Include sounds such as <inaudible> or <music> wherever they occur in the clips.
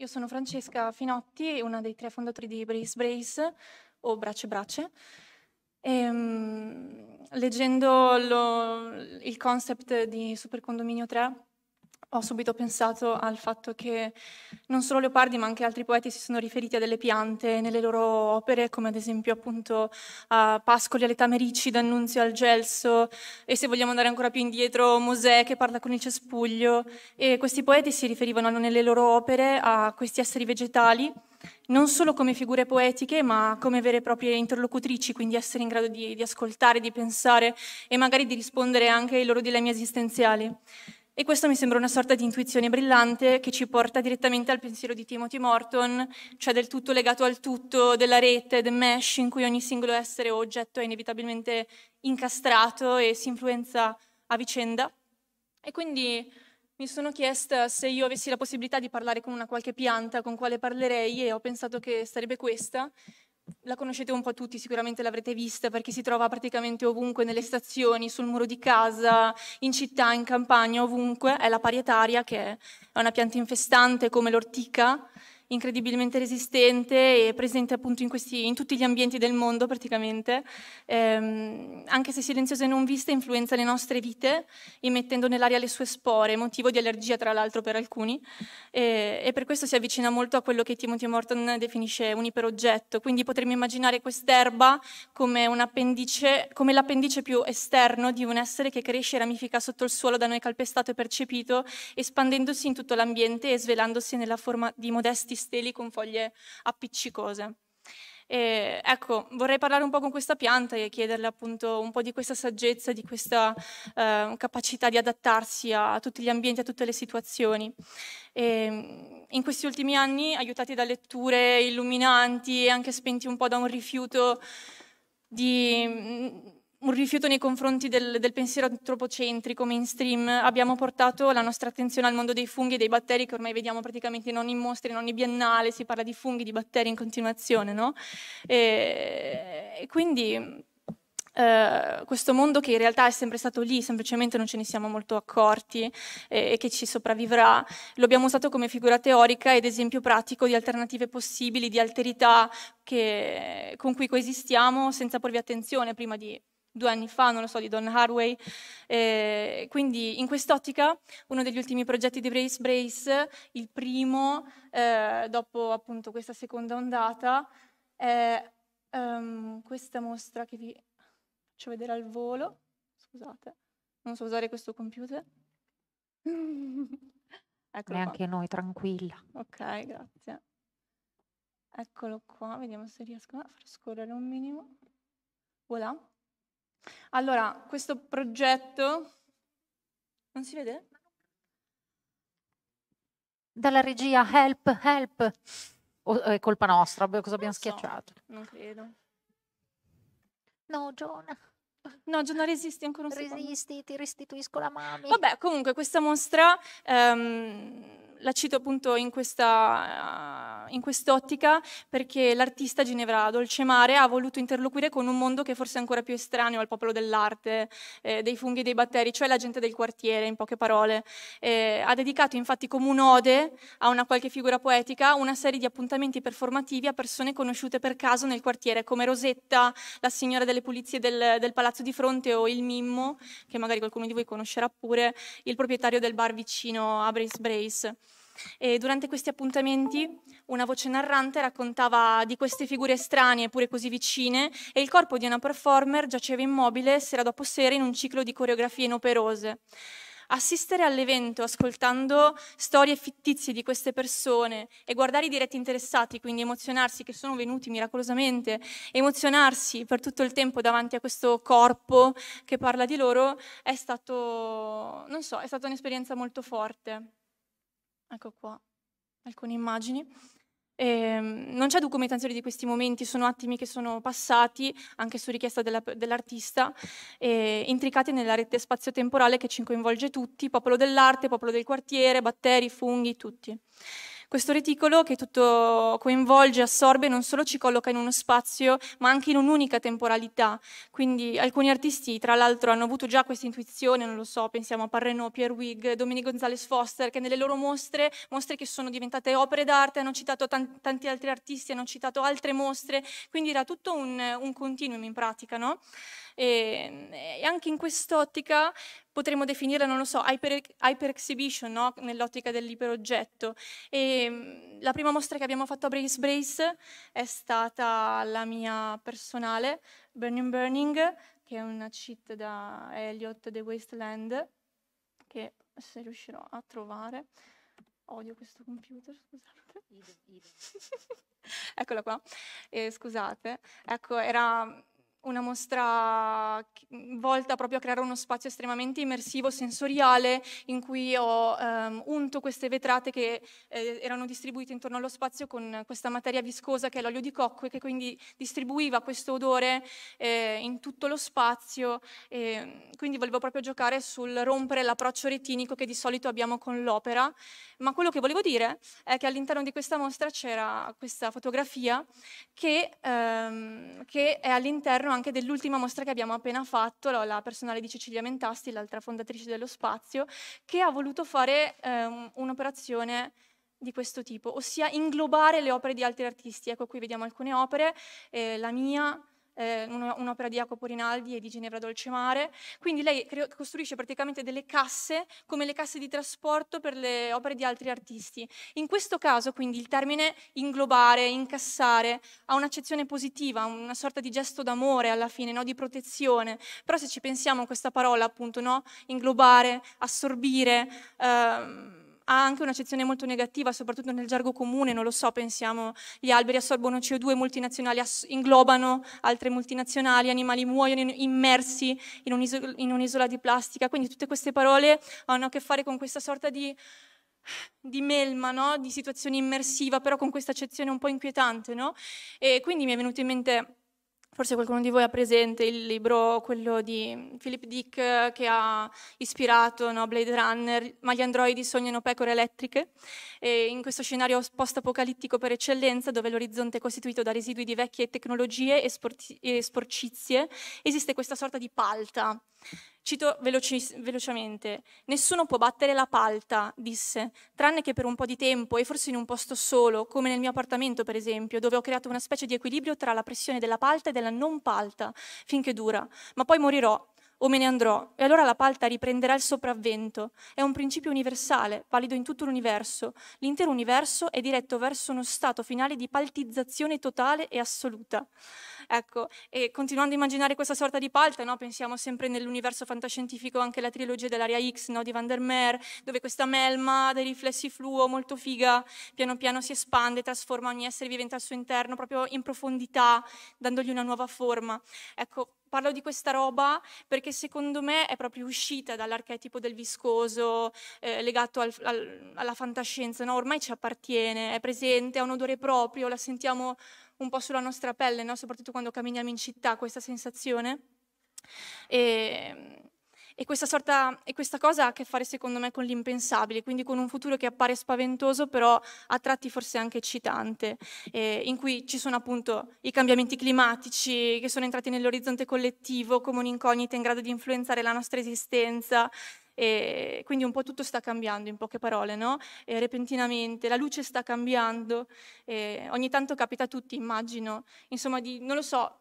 Io sono Francesca Finotti, una dei tre fondatori di Brace Brace o Brace Brace. E, um, leggendo lo, il concept di Supercondominio 3 ho subito pensato al fatto che non solo Leopardi ma anche altri poeti si sono riferiti a delle piante nelle loro opere, come ad esempio appunto a Pascoli alle Tamerici, D'Annunzio al Gelso e se vogliamo andare ancora più indietro Mosè che parla con il cespuglio e questi poeti si riferivano nelle loro opere a questi esseri vegetali non solo come figure poetiche, ma come vere e proprie interlocutrici, quindi essere in grado di, di, ascoltare, di pensare e magari di rispondere anche ai loro dilemmi esistenziali. E questa mi sembra una sorta di intuizione brillante che ci porta direttamente al pensiero di Timothy Morton, cioè del tutto legato al tutto, della rete, del mesh in cui ogni singolo essere o oggetto è inevitabilmente incastrato e si influenza a vicenda. E quindi mi sono chiesta se io avessi la possibilità di parlare con una qualche pianta, con quale parlerei e ho pensato che sarebbe questa, la conoscete un po' tutti, sicuramente l'avrete vista perché si trova praticamente ovunque, nelle stazioni, sul muro di casa, in città, in campagna, ovunque, è la parietaria che è una pianta infestante come l'ortica incredibilmente resistente e presente appunto in, questi, in tutti gli ambienti del mondo praticamente, ehm, anche se silenziosa e non vista influenza le nostre vite emettendo nell'aria le sue spore, motivo di allergia tra l'altro per alcuni, e, e per questo si avvicina molto a quello che Timothy Morton definisce un iperoggetto. quindi potremmo immaginare quest'erba come, come l'appendice più esterno di un essere che cresce e ramifica sotto il suolo da noi calpestato e percepito, espandendosi in tutto l'ambiente e svelandosi nella forma di modesti steli con foglie appiccicose. E, ecco, vorrei parlare un po' con questa pianta e chiederle appunto un po' di questa saggezza, di questa eh, capacità di adattarsi a, tutti gli ambienti, a tutte le situazioni. E, ehm, in questi ultimi anni, aiutati da letture illuminanti e anche spenti un po' da un rifiuto di, un rifiuto nei confronti del, del, pensiero antropocentrico mainstream, abbiamo portato la nostra attenzione al mondo dei funghi e dei batteri che ormai vediamo praticamente in ogni mostra, in ogni biennale, si parla di funghi, di batteri in continuazione, no? E, e quindi Uh, questo mondo che in realtà è sempre stato lì, semplicemente non ce ne siamo molto accorti eh, e che ci sopravvivrà, lo abbiamo usato come figura teorica ed esempio pratico di alternative possibili, di alterità che, con cui coesistiamo senza porvi attenzione prima di due anni fa, non lo so, di Don Harway. Eh, quindi in quest'ottica uno degli ultimi progetti di Brace Brace, il primo eh, dopo appunto questa seconda ondata, è um, questa mostra che vi faccio vedere al volo. Scusate, non so usare questo computer. <laughs> Eccolo Neanche qua. noi, tranquilla. Ok, grazie. Eccolo qua, vediamo se riesco a far scorrere un minimo. Voilà. Allora, questo progetto... Non si vede? Dalla regia, help, help. O è colpa nostra, cosa abbiamo so, schiacciato? Non credo. No, Giona. No, Giona resisti ancora un Resisti, secondo. ti restituisco la mami. Vabbè, comunque questa mostra ehm, la cito appunto in questa... Uh, in quest'ottica perché l'artista Ginevra Dolcemare ha voluto interloquire con un mondo che forse è ancora più estraneo al popolo dell'arte, eh, dei funghi e dei batteri, cioè la gente del quartiere, in poche parole. Eh, ha dedicato infatti come un'ode a una qualche figura poetica una serie di appuntamenti performativi a persone conosciute per caso nel quartiere, come Rosetta, la signora delle pulizie del, del palazzo di fronte o il Mimmo, che magari qualcuno di voi conoscerà pure, il proprietario del bar vicino a Brace Brace e durante questi appuntamenti una voce narrante raccontava di queste figure strane eppure così vicine e il corpo di una performer giaceva immobile sera dopo sera in un ciclo di coreografie inoperose. Assistere all'evento ascoltando storie fittizie di queste persone e guardare i diretti interessati, quindi emozionarsi, che sono venuti miracolosamente, emozionarsi per tutto il tempo davanti a questo corpo che parla di loro, è stato, non so, è stata un'esperienza molto forte. Ecco qua alcune immagini. Eh, non c'è documentazione di questi momenti, sono attimi che sono passati, anche su richiesta della, dell'artista, eh, intricati nella rete spazio-temporale che ci coinvolge tutti, popolo dell'arte, popolo del quartiere, batteri, funghi, tutti. Questo reticolo che tutto coinvolge, assorbe, non solo ci colloca in uno spazio, ma anche in un'unica temporalità. Quindi alcuni artisti, tra l'altro, hanno avuto già questa intuizione, non lo so, pensiamo a Parreno, Pierre Wig, Domenico Gonzalez Foster, che nelle loro mostre, mostre che sono diventate opere d'arte, hanno citato tanti, tanti altri artisti, hanno citato altre mostre, quindi era tutto un, un continuum in pratica, no? E, e anche in quest'ottica potremmo definirla, non lo so, hyper, exhibition, no? nell'ottica dell'iperoggetto. E ehm, la prima mostra che abbiamo fatto a Brace Brace è stata la mia personale, Burning Burning, che è una cheat da Elliot The Wasteland, che se riuscirò a trovare. Odio questo computer, scusate. <laughs> Eccola qua, eh, scusate. Ecco, era una mostra volta proprio a creare uno spazio estremamente immersivo, sensoriale, in cui ho ehm, unto queste vetrate che eh, erano distribuite intorno allo spazio con questa materia viscosa che è l'olio di cocco e che quindi distribuiva questo odore eh, in tutto lo spazio. E ehm, quindi volevo proprio giocare sul rompere l'approccio retinico che di solito abbiamo con l'opera, ma quello che volevo dire è che all'interno di questa mostra c'era questa fotografia che, ehm, che è all'interno anche dell'ultima mostra che abbiamo appena fatto, la personale di Cecilia Mentasti, l'altra fondatrice dello spazio, che ha voluto fare ehm, un'operazione di questo tipo, ossia inglobare le opere di altri artisti. Ecco qui vediamo alcune opere, eh, la mia, eh, un'opera di Jacopo Rinaldi e di Ginevra Dolcemare. Quindi lei cre- costruisce praticamente delle casse come le casse di trasporto per le opere di altri artisti. In questo caso quindi il termine inglobare, incassare, ha un'accezione positiva, una sorta di gesto d'amore alla fine, no? di protezione. Però se ci pensiamo a questa parola appunto, no? inglobare, assorbire... Ehm, ha anche un'accezione molto negativa, soprattutto nel gergo comune, non lo so, pensiamo gli alberi assorbono CO2, multinazionali inglobano altre multinazionali, animali muoiono immersi in, un'isola, in un'isola di plastica, quindi tutte queste parole hanno a che fare con questa sorta di di melma, no? di situazione immersiva, però con questa accezione un po' inquietante. No? E quindi mi è venuto in mente Forse qualcuno di voi ha presente il libro, quello di Philip Dick, eh, che ha ispirato no, Blade Runner, ma gli androidi sognano pecore elettriche. E in questo scenario post-apocalittico per eccellenza, dove l'orizzonte è costituito da residui di vecchie tecnologie e, sporci- e sporcizie, esiste questa sorta di palta Cito velocemente, nessuno può battere la palta, disse, tranne che per un po' di tempo e forse in un posto solo, come nel mio appartamento per esempio, dove ho creato una specie di equilibrio tra la pressione della palta e della non palta, finché dura, ma poi morirò o me ne andrò, e allora la palta riprenderà il sopravvento. È un principio universale, valido in tutto l'universo. L'intero universo è diretto verso uno stato finale di paltizzazione totale e assoluta. Ecco, e continuando a immaginare questa sorta di palta, no, pensiamo sempre nell'universo fantascientifico anche la trilogia dell'area X no, di Van der Meer, dove questa melma dei riflessi fluo molto figa piano piano si espande, trasforma ogni essere vivente al suo interno, proprio in profondità, dandogli una nuova forma. Ecco, parlo di questa roba perché secondo me è proprio uscita dall'archetipo del viscoso eh, legato al, al, alla fantascienza, no? ormai ci appartiene, è presente, ha un odore proprio, la sentiamo un po' sulla nostra pelle, no? soprattutto quando camminiamo in città, questa sensazione. E, ehm, e questa, sorta, e questa cosa ha a che fare secondo me con l'impensabile, quindi con un futuro che appare spaventoso, però a tratti forse anche eccitante, eh, in cui ci sono appunto i cambiamenti climatici che sono entrati nell'orizzonte collettivo come un'incognita in grado di influenzare la nostra esistenza. E quindi un po' tutto sta cambiando in poche parole, no? E repentinamente, la luce sta cambiando, ogni tanto capita a tutti, immagino, insomma, di, non lo so,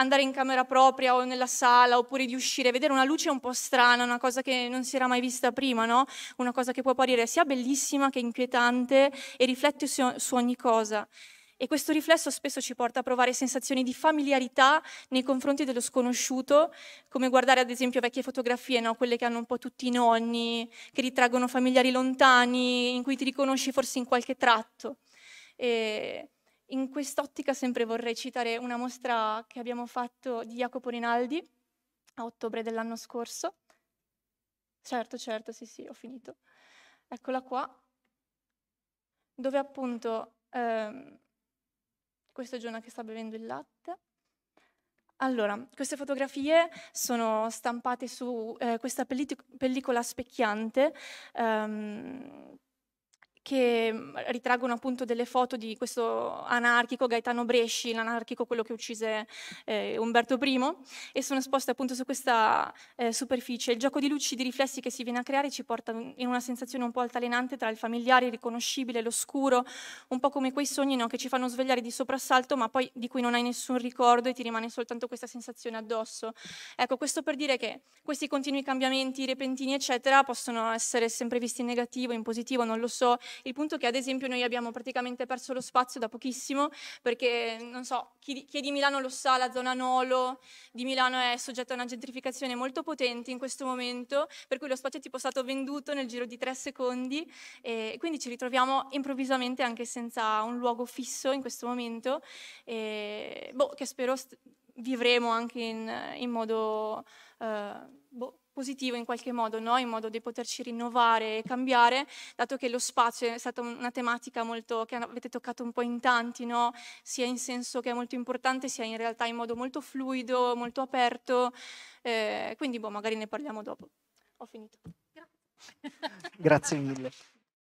andare in camera propria o nella sala oppure di uscire, vedere una luce un po' strana, una cosa che non si era mai vista prima, no? Una cosa che può apparire sia bellissima che inquietante e riflette su, su ogni cosa. E questo riflesso spesso ci porta a provare sensazioni di familiarità nei confronti dello sconosciuto, come guardare ad esempio vecchie fotografie, no? quelle che hanno un po' tutti i nonni, che ritraggono familiari lontani, in cui ti riconosci forse in qualche tratto. E in quest'ottica sempre vorrei citare una mostra che abbiamo fatto di Jacopo Rinaldi a ottobre dell'anno scorso. Certo, certo, sì, sì, ho finito. Eccola qua, dove appunto, ehm, questo è Giona che sta bevendo il latte. Allora, queste fotografie sono stampate su eh, questa pellic- pellicola specchiante. Ehm, che mm, ritraggono appunto delle foto di questo anarchico Gaetano Bresci, l'anarchico quello che uccise eh, Umberto I, e sono esposte appunto su questa eh, superficie. Il gioco di luci, di riflessi che si viene a creare ci porta in una sensazione un po' altalenante tra il familiare, il riconoscibile, l'oscuro, un po' come quei sogni no, che ci fanno svegliare di soprassalto, ma poi di cui non hai nessun ricordo e ti rimane soltanto questa sensazione addosso. Ecco, questo per dire che questi continui cambiamenti repentini, eccetera, possono essere sempre visti in negativo, in positivo, non lo so, il punto è che ad esempio noi abbiamo praticamente perso lo spazio da pochissimo perché non so, chi, chi è di Milano lo sa, la zona Nolo di Milano è soggetta a una gentrificazione molto potente in questo momento, per cui lo spazio è tipo stato venduto nel giro di tre secondi e quindi ci ritroviamo improvvisamente anche senza un luogo fisso in questo momento, e, boh, che spero vivremo anche in, in modo... Uh, positivo in qualche modo, no? in modo di poterci rinnovare e cambiare, dato che lo spazio è stata una tematica molto, che avete toccato un po' in tanti, no? sia in senso che è molto importante, sia in realtà in modo molto fluido, molto aperto, eh, quindi boh, magari ne parliamo dopo. Ho finito. Grazie, Grazie mille.